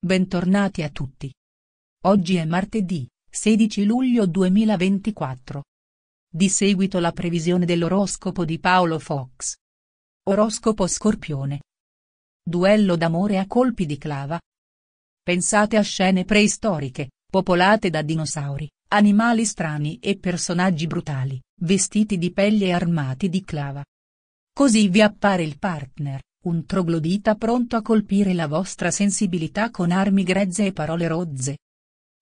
Bentornati a tutti. Oggi è martedì, 16 luglio 2024. Di seguito la previsione dell'oroscopo di Paolo Fox. Oroscopo Scorpione. Duello d'amore a colpi di clava. Pensate a scene preistoriche, popolate da dinosauri, animali strani e personaggi brutali, vestiti di pelle e armati di clava. Così vi appare il partner, un troglodita pronto a colpire la vostra sensibilità con armi grezze e parole rozze.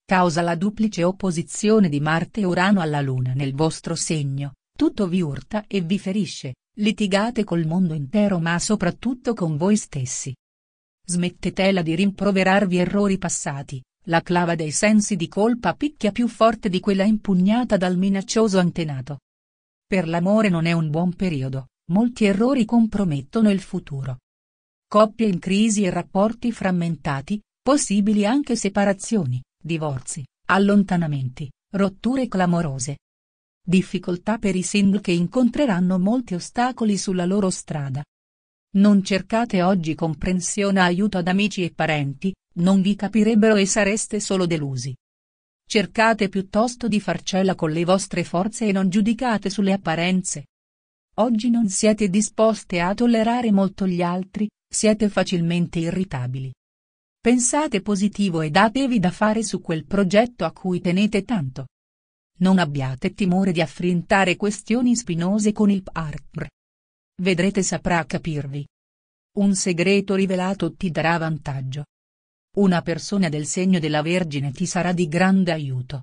Causa la duplice opposizione di Marte e Urano alla Luna nel vostro segno, tutto vi urta e vi ferisce, litigate col mondo intero ma soprattutto con voi stessi. Smettetela di rimproverarvi errori passati, la clava dei sensi di colpa picchia più forte di quella impugnata dal minaccioso antenato. Per l'amore non è un buon periodo, Molti errori compromettono il futuro. Coppie in crisi e rapporti frammentati, possibili anche separazioni, divorzi, allontanamenti, rotture clamorose. Difficoltà per i single che incontreranno molti ostacoli sulla loro strada. Non cercate oggi comprensione e aiuto ad amici e parenti, non vi capirebbero e sareste solo delusi. Cercate piuttosto di farcela con le vostre forze e non giudicate sulle apparenze. Oggi non siete disposte a tollerare molto gli altri, siete facilmente irritabili. Pensate positivo e datevi da fare su quel progetto a cui tenete tanto. Non abbiate timore di affrontare questioni spinose con il partner. Vedrete saprà capirvi. Un segreto rivelato ti darà vantaggio. Una persona del segno della Vergine ti sarà di grande aiuto.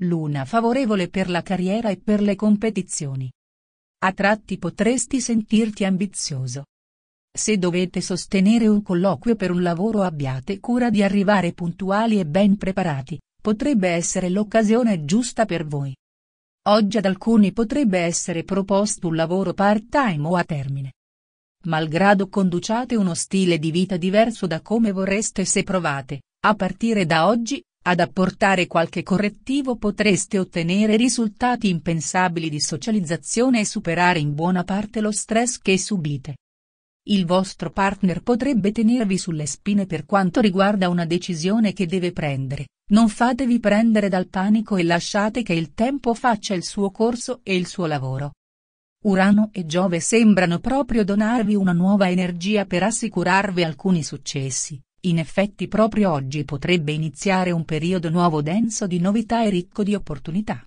Luna favorevole per la carriera e per le competizioni. A tratti potresti sentirti ambizioso. Se dovete sostenere un colloquio per un lavoro abbiate cura di arrivare puntuali e ben preparati, potrebbe essere l'occasione giusta per voi. Oggi ad alcuni potrebbe essere proposto un lavoro part-time o a termine. Malgrado conduciate uno stile di vita diverso da come vorreste se provate, a partire da oggi, ad apportare qualche correttivo potreste ottenere risultati impensabili di socializzazione e superare in buona parte lo stress che subite. Il vostro partner potrebbe tenervi sulle spine per quanto riguarda una decisione che deve prendere, non fatevi prendere dal panico e lasciate che il tempo faccia il suo corso e il suo lavoro. Urano e Giove sembrano proprio donarvi una nuova energia per assicurarvi alcuni successi, in effetti proprio oggi potrebbe iniziare un periodo nuovo denso di novità e ricco di opportunità.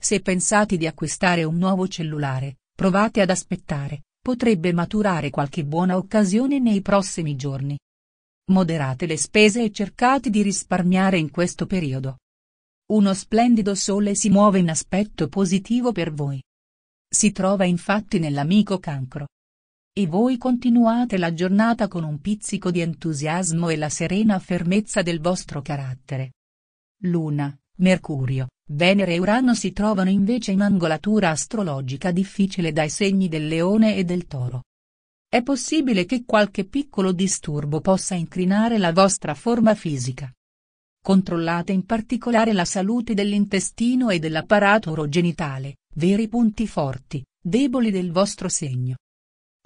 Se pensate di acquistare un nuovo cellulare, provate ad aspettare, potrebbe maturare qualche buona occasione nei prossimi giorni. Moderate le spese e cercate di risparmiare in questo periodo. Uno splendido sole si muove in aspetto positivo per voi. Si trova infatti nell'amico cancro e voi continuate la giornata con un pizzico di entusiasmo e la serena fermezza del vostro carattere. Luna, Mercurio, Venere e Urano si trovano invece in angolatura astrologica difficile dai segni del leone e del toro. È possibile che qualche piccolo disturbo possa incrinare la vostra forma fisica. Controllate in particolare la salute dell'intestino e dell'apparato orogenitale, veri punti forti, deboli del vostro segno.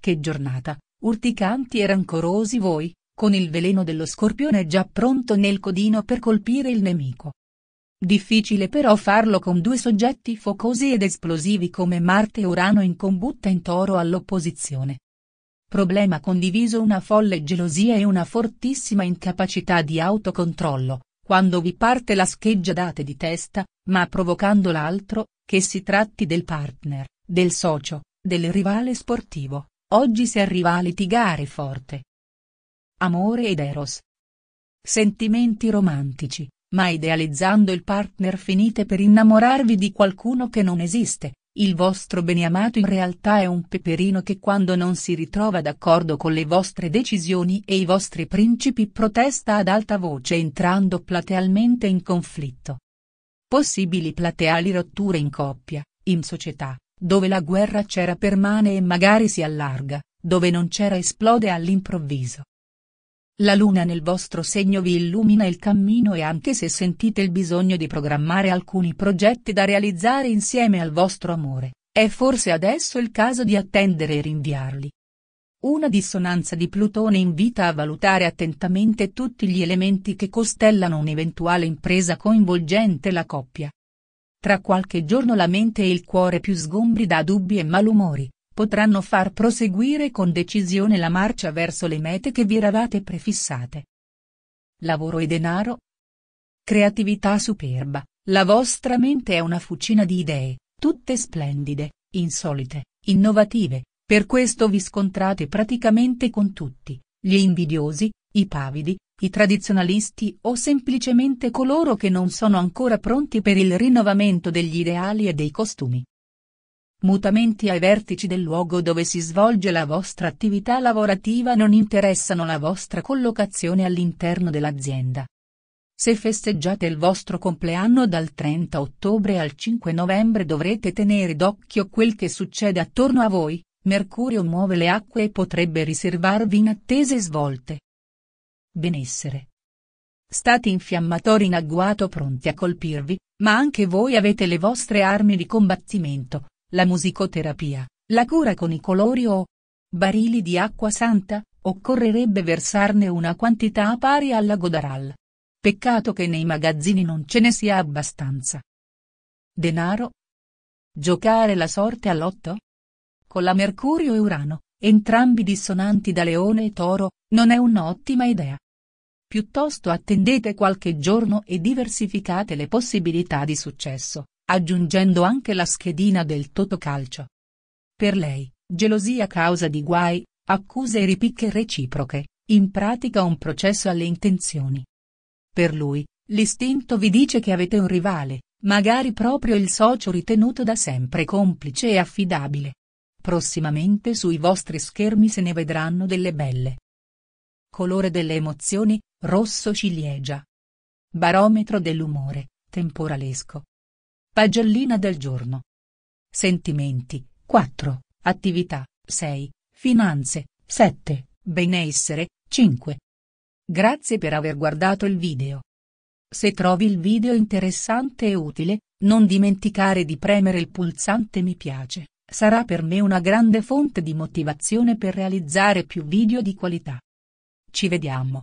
Che giornata, urticanti e rancorosi voi, con il veleno dello scorpione già pronto nel codino per colpire il nemico. Difficile però farlo con due soggetti focosi ed esplosivi come Marte e Urano in combutta in toro all'opposizione. Problema condiviso una folle gelosia e una fortissima incapacità di autocontrollo, quando vi parte la scheggia date di testa, ma provocando l'altro, che si tratti del partner, del socio, del rivale sportivo, Oggi si arriva a litigare forte. Amore ed Eros. Sentimenti romantici, ma idealizzando il partner finite per innamorarvi di qualcuno che non esiste, il vostro beniamato in realtà è un peperino che quando non si ritrova d'accordo con le vostre decisioni e i vostri principi protesta ad alta voce entrando platealmente in conflitto. Possibili plateali rotture in coppia, in società, dove la guerra c'era permane e magari si allarga, dove non c'era esplode all'improvviso. La luna nel vostro segno vi illumina il cammino e anche se sentite il bisogno di programmare alcuni progetti da realizzare insieme al vostro amore, è forse adesso il caso di attendere e rinviarli. Una dissonanza di Plutone invita a valutare attentamente tutti gli elementi che costellano un'eventuale impresa coinvolgente la coppia, tra qualche giorno la mente e il cuore più sgombri da dubbi e malumori, potranno far proseguire con decisione la marcia verso le mete che vi eravate prefissate. Lavoro e denaro? Creatività superba, la vostra mente è una fucina di idee, tutte splendide, insolite, innovative, per questo vi scontrate praticamente con tutti, gli invidiosi, i pavidi, i tradizionalisti o semplicemente coloro che non sono ancora pronti per il rinnovamento degli ideali e dei costumi. Mutamenti ai vertici del luogo dove si svolge la vostra attività lavorativa non interessano la vostra collocazione all'interno dell'azienda. Se festeggiate il vostro compleanno dal 30 ottobre al 5 novembre dovrete tenere d'occhio quel che succede attorno a voi, Mercurio muove le acque e potrebbe riservarvi inattese svolte benessere. Stati infiammatori in agguato pronti a colpirvi, ma anche voi avete le vostre armi di combattimento, la musicoterapia, la cura con i colori o barili di acqua santa, occorrerebbe versarne una quantità pari alla Godaral. Peccato che nei magazzini non ce ne sia abbastanza. Denaro? Giocare la sorte all'otto? Con la Mercurio e Urano, entrambi dissonanti da Leone e Toro, non è un'ottima idea. Piuttosto attendete qualche giorno e diversificate le possibilità di successo, aggiungendo anche la schedina del Totocalcio. Per lei, gelosia causa di guai, accuse e ripicche reciproche, in pratica un processo alle intenzioni. Per lui, l'istinto vi dice che avete un rivale, magari proprio il socio ritenuto da sempre complice e affidabile. Prossimamente sui vostri schermi se ne vedranno delle belle colore delle emozioni, rosso ciliegia. Barometro dell'umore, temporalesco. Pagellina del giorno. Sentimenti, 4, attività, 6, finanze, 7, benessere, 5. Grazie per aver guardato il video. Se trovi il video interessante e utile, non dimenticare di premere il pulsante mi piace, sarà per me una grande fonte di motivazione per realizzare più video di qualità. Ci vediamo.